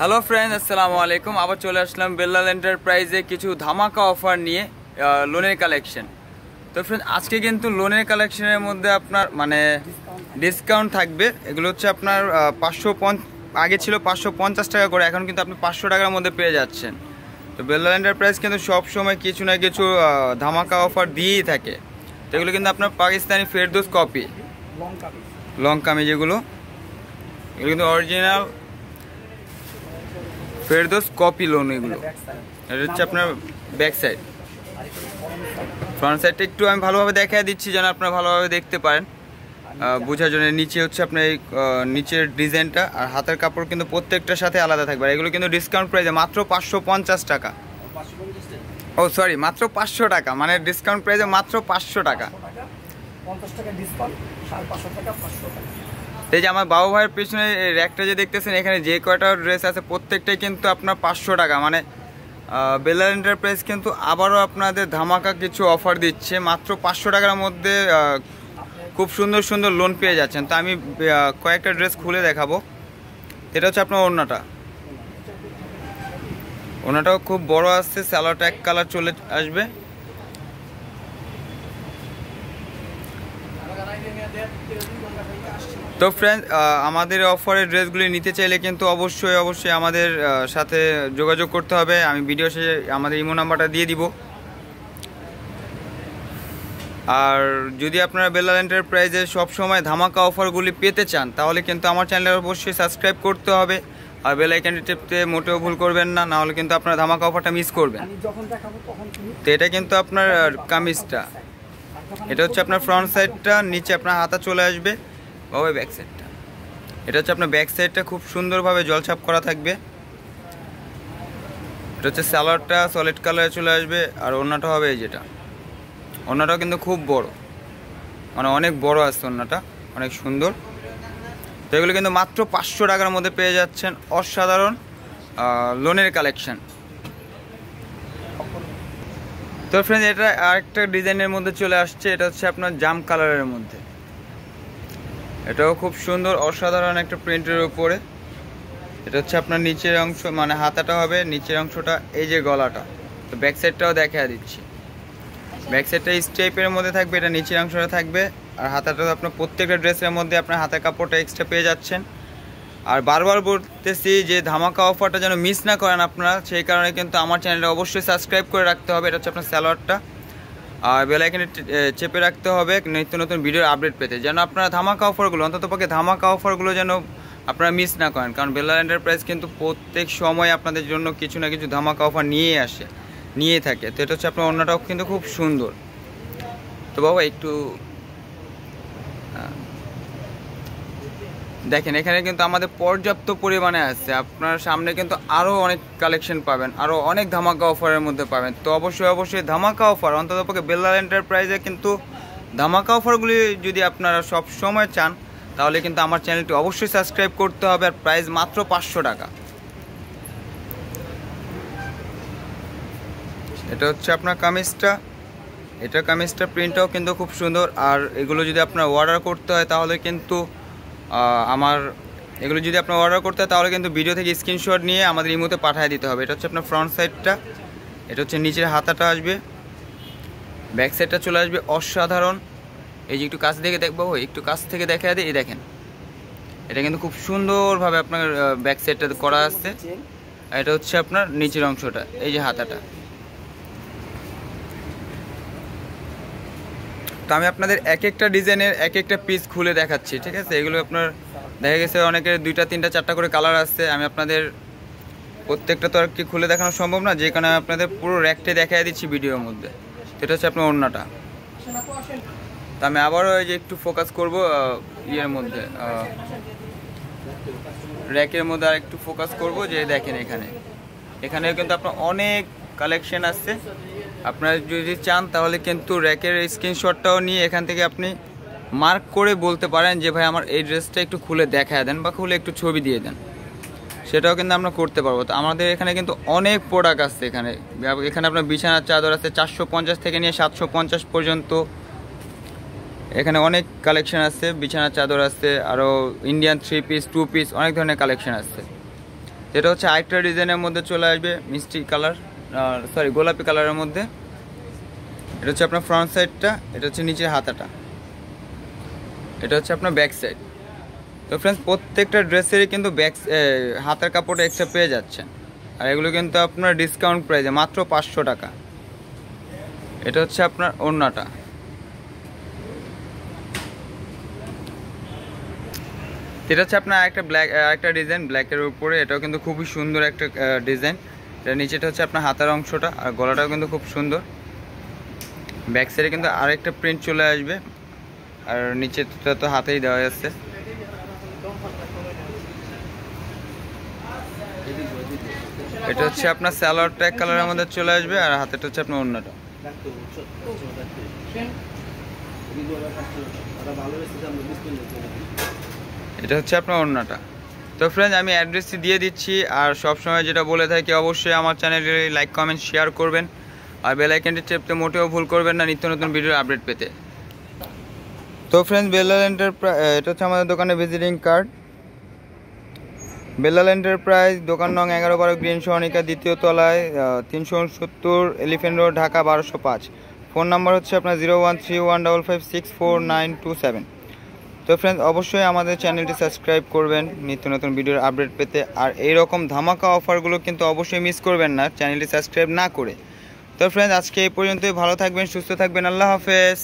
hello friend আসসালামু আলাইকুম আবার চলে আসলাম বেল্লাল এন্টারপ্রাইজে কিছু ধামাকা অফার নিয়ে লোনের কালেকশন তো ফ্রেন্ড আজকে কিন্তু লোনের কালেকশনের মধ্যে আপনার মানে ডিসকাউন্ট থাকবে এগুলো হচ্ছে আপনার পাঁচশো আগে ছিল পাঁচশো পঞ্চাশ টাকা করে এখন কিন্তু আপনি পাঁচশো টাকার মধ্যে পেয়ে যাচ্ছেন তো বেল্লাল এন্টারপ্রাইজ কিন্তু সবসময় কিছু না কিছু ধামাকা অফার দিয়েই থাকে তো এগুলো কিন্তু আপনার পাকিস্তানি ফেরদোস কপি লং কামি যেগুলো এগুলো কিন্তু অরিজিনাল ফেরদোস কপি লোন এগুলো এটা হচ্ছে আপনার ব্যাক সাইড ফ্রন্ট সাইডটা একটু আমি ভালোভাবে দেখা দিচ্ছি যেন আপনারা ভালোভাবে দেখতে পারেন বোঝার জন্য নিচে হচ্ছে আপনার এই নিচের ডিজাইনটা আর হাতের কাপড় কিন্তু প্রত্যেকটার সাথে আলাদা থাকবে এগুলো কিন্তু ডিসকাউন্ট প্রাইসে মাত্র পাঁচশো পঞ্চাশ টাকা ও সরি মাত্র পাঁচশো টাকা মানে ডিসকাউন্ট প্রাইসে মাত্র পাঁচশো টাকা পঞ্চাশ টাকা ডিসকাউন্ট সাড়ে পাঁচশো টাকা পাঁচশো টাকা এই যে আমার বাবু ভাইয়ের পিছনে র্যাকটা যে দেখতেছেন এখানে যে কয়টা ড্রেস আছে প্রত্যেকটাই কিন্তু আপনার পাঁচশো টাকা মানে বেলার এন্টারপ্রাইজ কিন্তু আবারও আপনাদের ধামাকা কিছু অফার দিচ্ছে মাত্র পাঁচশো টাকার মধ্যে খুব সুন্দর সুন্দর লোন পেয়ে যাচ্ছেন তো আমি কয়েকটা ড্রেস খুলে দেখাবো এটা হচ্ছে আপনার ওড়নাটা ওড়নাটাও খুব বড় আসছে স্যালোটা এক কালার চলে আসবে তো ফ্রেন্ড আমাদের অফারের ড্রেসগুলি নিতে চাইলে কিন্তু অবশ্যই অবশ্যই আমাদের সাথে যোগাযোগ করতে হবে আমি ভিডিও শেষে আমাদের ইমো নাম্বারটা দিয়ে দিব আর যদি আপনারা বেলাল এন্টারপ্রাইজে সবসময় ধামাকা অফারগুলি পেতে চান তাহলে কিন্তু আমার চ্যানেলে অবশ্যই সাবস্ক্রাইব করতে হবে আর বেলা আইকনটি মোটেও ভুল করবেন না না হলে কিন্তু আপনার ধামাকা অফারটা মিস করবেন তো এটা কিন্তু আপনার কামিজটা এটা হচ্ছে আপনার ফ্রন্ট সাইডটা নিচে আপনার হাতা চলে আসবে ওই ব্যাক সাইডটা এটা হচ্ছে আপনার ব্যাক সাইডটা খুব সুন্দরভাবে জলছাপ করা থাকবে এটা হচ্ছে স্যালাডটা সলিড কালারে চলে আসবে আর অন্যটা হবে এই যেটা অন্যটাও কিন্তু খুব বড় মানে অনেক বড় আসছে অন্যটা অনেক সুন্দর তো এগুলো কিন্তু মাত্র পাঁচশো টাকার মধ্যে পেয়ে যাচ্ছেন অসাধারণ লোনের কালেকশান তো ফ্রেন্ড এটা আরেকটা ডিজাইনের মধ্যে চলে আসছে এটা হচ্ছে আপনার জাম কালারের মধ্যে এটাও খুব সুন্দর অসাধারণ একটা প্রিন্টের উপরে এটা হচ্ছে আপনার নিচের অংশ মানে হাতাটা হবে নিচের অংশটা এই যে গলাটা তো ব্যাক সাইডটাও দেখা দিচ্ছি ব্যাক সাইডটা স্টেপের মধ্যে থাকবে এটা নিচের অংশটা থাকবে আর হাতাটা তো আপনার প্রত্যেকটা ড্রেসের মধ্যে আপনার হাতের কাপড়টা এক্সট্রা পেয়ে যাচ্ছেন আর বারবার বলতেছি যে ধামাকা অফারটা যেন মিস না করেন আপনারা সেই কারণে কিন্তু আমার চ্যানেলটা অবশ্যই সাবস্ক্রাইব করে রাখতে হবে এটা হচ্ছে আপনার স্যালোয়ারটা আর বেলাইকানে চেপে রাখতে হবে নিত্য নতুন ভিডিওর আপডেট পেতে যেন আপনারা ধামাকা অফারগুলো অন্তত পক্ষে ধামাকা অফারগুলো যেন আপনারা মিস না করেন কারণ বেলা এন্টারপ্রাইজ কিন্তু প্রত্যেক সময় আপনাদের জন্য কিছু না কিছু ধামাকা অফার নিয়ে আসে নিয়ে থাকে তো এটা হচ্ছে আপনার অন্যটাও কিন্তু খুব সুন্দর তো বাবা একটু দেখেন এখানে কিন্তু আমাদের পর্যাপ্ত পরিমাণে আছে আপনার সামনে কিন্তু আরও অনেক কালেকশন পাবেন আরও অনেক ধামাকা অফারের মধ্যে পাবেন তো অবশ্যই অবশ্যই ধামাকা অফার অন্ততপক্ষে বেল্লাল এন্টারপ্রাইজে কিন্তু ধামাকা অফারগুলি যদি আপনারা সব সময় চান তাহলে কিন্তু আমার চ্যানেলটি অবশ্যই সাবস্ক্রাইব করতে হবে আর প্রাইস মাত্র পাঁচশো টাকা এটা হচ্ছে আপনার কামিজটা এটা কামিজটা প্রিন্টটাও কিন্তু খুব সুন্দর আর এগুলো যদি আপনার অর্ডার করতে হয় তাহলে কিন্তু আমার এগুলো যদি আপনার অর্ডার করতে হয় তাহলে কিন্তু ভিডিও থেকে স্ক্রিনশট নিয়ে আমাদের ইমোতে পাঠিয়ে দিতে হবে এটা হচ্ছে আপনার ফ্রন্ট সাইডটা এটা হচ্ছে নিচের হাতাটা আসবে ব্যাক সাইডটা চলে আসবে অসাধারণ এই যে একটু কাছ থেকে দেখবো একটু কাছ থেকে দেখা দিই এই দেখেন এটা কিন্তু খুব সুন্দরভাবে আপনার ব্যাক সাইডটা করা আসছে এটা হচ্ছে আপনার নিচের অংশটা এই যে হাতাটা তো আমি আপনাদের এক একটা ডিজাইনের এক একটা পিস খুলে দেখাচ্ছি ঠিক আছে এগুলো আপনার দেখা গেছে অনেকের দুইটা তিনটা চারটা করে কালার আসছে আমি আপনাদের প্রত্যেকটা তো আর কি খুলে দেখানো সম্ভব না যে কারণে আপনাদের পুরো র্যাকটে দেখাই দিচ্ছি ভিডিওর মধ্যে সেটা হচ্ছে আপনার অন্যটা তো আমি আবারও যে একটু ফোকাস করব ইয়ের মধ্যে র্যাকের মধ্যে আর একটু ফোকাস করব যে দেখেন এখানে এখানে কিন্তু আপনার অনেক কালেকশন আসছে আপনারা যদি চান তাহলে কিন্তু র্যাকের স্ক্রিনশটটাও নিয়ে এখান থেকে আপনি মার্ক করে বলতে পারেন যে ভাই আমার এই ড্রেসটা একটু খুলে দেখায় দেন বা খুলে একটু ছবি দিয়ে দেন সেটাও কিন্তু আমরা করতে পারবো তো আমাদের এখানে কিন্তু অনেক প্রোডাক্ট আছে এখানে এখানে আপনার বিছানার চাদর আছে চারশো পঞ্চাশ থেকে নিয়ে সাতশো পঞ্চাশ পর্যন্ত এখানে অনেক কালেকশন আছে বিছানার চাদর আছে আরও Indian three piece two piece অনেক ধরনের কালেকশন আছে যেটা হচ্ছে আরেকটা ডিজাইনের মধ্যে চলে আসবে মিষ্টি কালার সরি গোলাপি কালারের মধ্যে এটা হচ্ছে আপনার ফ্রন্ট সাইডটা এটা হচ্ছে নিচের হাতাটা এটা হচ্ছে আপনার ব্যাক সাইড তো ফ্রেন্ডস প্রত্যেকটা ড্রেসেরই কিন্তু ব্যাক হাতের কাপড়টা এক্সট্রা পেয়ে যাচ্ছেন আর এগুলো কিন্তু আপনার ডিসকাউন্ট প্রাইসে মাত্র পাঁচশো টাকা এটা হচ্ছে আপনার ওড়নাটা এটা হচ্ছে আপনার একটা ব্ল্যাক একটা ডিজাইন ব্ল্যাকের উপরে এটাও কিন্তু খুবই সুন্দর একটা ডিজাইন এটা নিচেটা হচ্ছে আপনার হাতের অংশটা আর গলাটাও কিন্তু খুব সুন্দর ব্যাক সাইডে কিন্তু আরেকটা প্রিন্ট চলে আসবে আর নিচেটা তো হাতেই দেওয়া যাচ্ছে এটা হচ্ছে আপনার স্যালোয়ার ট্র্যাক কালারের মধ্যে চলে আসবে আর হাতেটা হচ্ছে আপনার অন্যটা এটা হচ্ছে আপনার অন্যটা তো ফ্রেন্ড আমি অ্যাড্রেসটি দিয়ে দিচ্ছি আর সবসময় যেটা বলে থাকি অবশ্যই আমার চ্যানেলে লাইক কমেন্ট শেয়ার করবেন আর বেলাইকেনটি চেপতে মোটেও ভুল করবেন না নিত্য নতুন ভিডিওর আপডেট পেতে তো ফ্রেন্ডস বেল্লাল এন্টারপ্রাইজ এটা হচ্ছে আমাদের দোকানে ভিজিটিং কার্ড বেল্লাল এন্টারপ্রাইজ দোকান নং এগারো বারো গ্রিন সহনিকা দ্বিতীয় তলায় তিনশো উনসত্তর এলিফেন্ট রোড ঢাকা বারোশো পাঁচ ফোন নাম্বার হচ্ছে আপনার zero one three one double five six four nine two seven তো ফ্রেন্ডস অবশ্যই আমাদের চ্যানেলটি সাবস্ক্রাইব করবেন নিত্য নতুন ভিডিওর আপডেট পেতে আর এই রকম ধামাকা অফারগুলো কিন্তু অবশ্যই মিস করবেন না চ্যানেলটি সাবস্ক্রাইব না করে তো ফ্রেন্ডস আজকে এই পর্যন্তই ভালো থাকবেন সুস্থ থাকবেন আল্লাহ হাফেজ